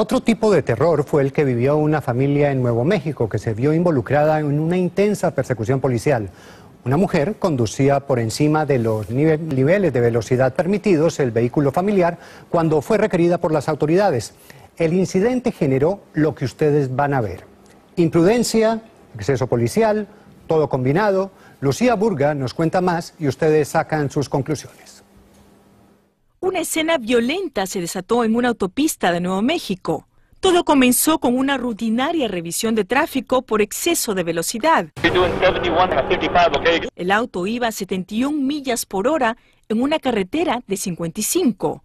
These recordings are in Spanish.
Otro tipo de terror fue el que vivió una familia en Nuevo México que se vio involucrada en una intensa persecución policial. Una mujer conducía por encima de los niveles de velocidad permitidos el vehículo familiar cuando fue requerida por las autoridades. El incidente generó lo que ustedes van a ver. Imprudencia, exceso policial, todo combinado. Lucía Burga nos cuenta más y ustedes sacan sus conclusiones una escena violenta se desató en una autopista de Nuevo México. Todo comenzó con una rutinaria revisión de tráfico por exceso de velocidad. El auto iba a 71 millas por hora en una carretera de 55.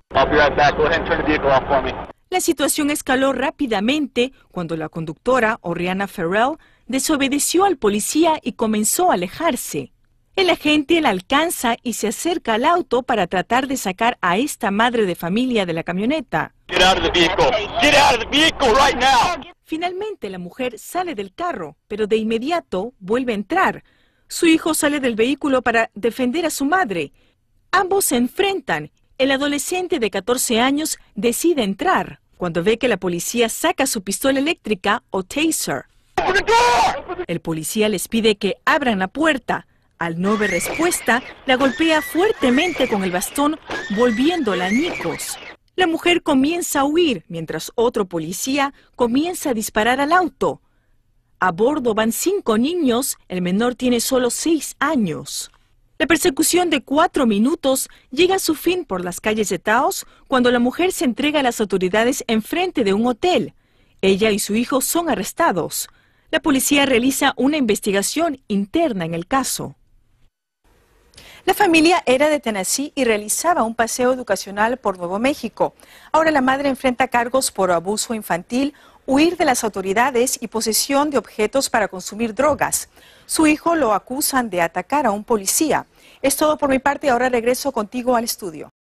La situación escaló rápidamente cuando la conductora, Oriana Ferrell, desobedeció al policía y comenzó a alejarse. El agente la alcanza y se acerca al auto para tratar de sacar a esta madre de familia de la camioneta. Finalmente la mujer sale del carro, pero de inmediato vuelve a entrar. Su hijo sale del vehículo para defender a su madre. Ambos se enfrentan. El adolescente de 14 años decide entrar cuando ve que la policía saca su pistola eléctrica o taser. El policía les pide que abran la puerta. Al no ver respuesta, la golpea fuertemente con el bastón, volviéndola a La mujer comienza a huir, mientras otro policía comienza a disparar al auto. A bordo van cinco niños, el menor tiene solo seis años. La persecución de cuatro minutos llega a su fin por las calles de Taos cuando la mujer se entrega a las autoridades enfrente de un hotel. Ella y su hijo son arrestados. La policía realiza una investigación interna en el caso. La familia era de Tennessee y realizaba un paseo educacional por Nuevo México. Ahora la madre enfrenta cargos por abuso infantil, huir de las autoridades y posesión de objetos para consumir drogas. Su hijo lo acusan de atacar a un policía. Es todo por mi parte, ahora regreso contigo al estudio.